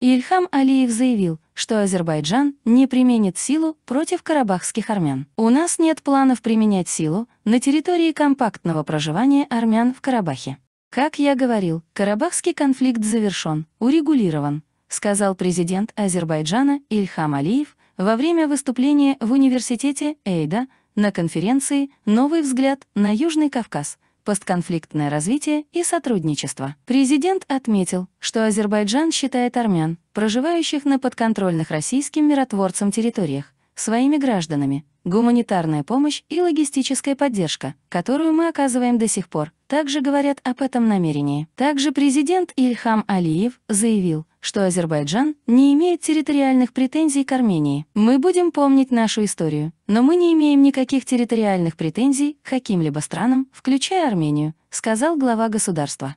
Ильхам Алиев заявил, что Азербайджан не применит силу против карабахских армян. «У нас нет планов применять силу на территории компактного проживания армян в Карабахе. Как я говорил, карабахский конфликт завершен, урегулирован», сказал президент Азербайджана Ильхам Алиев во время выступления в университете Эйда на конференции «Новый взгляд на Южный Кавказ», постконфликтное развитие и сотрудничество. Президент отметил, что Азербайджан считает армян, проживающих на подконтрольных российским миротворцам территориях, своими гражданами. Гуманитарная помощь и логистическая поддержка, которую мы оказываем до сих пор, также говорят об этом намерении. Также президент Ильхам Алиев заявил, что Азербайджан не имеет территориальных претензий к Армении. Мы будем помнить нашу историю, но мы не имеем никаких территориальных претензий к каким-либо странам, включая Армению, сказал глава государства.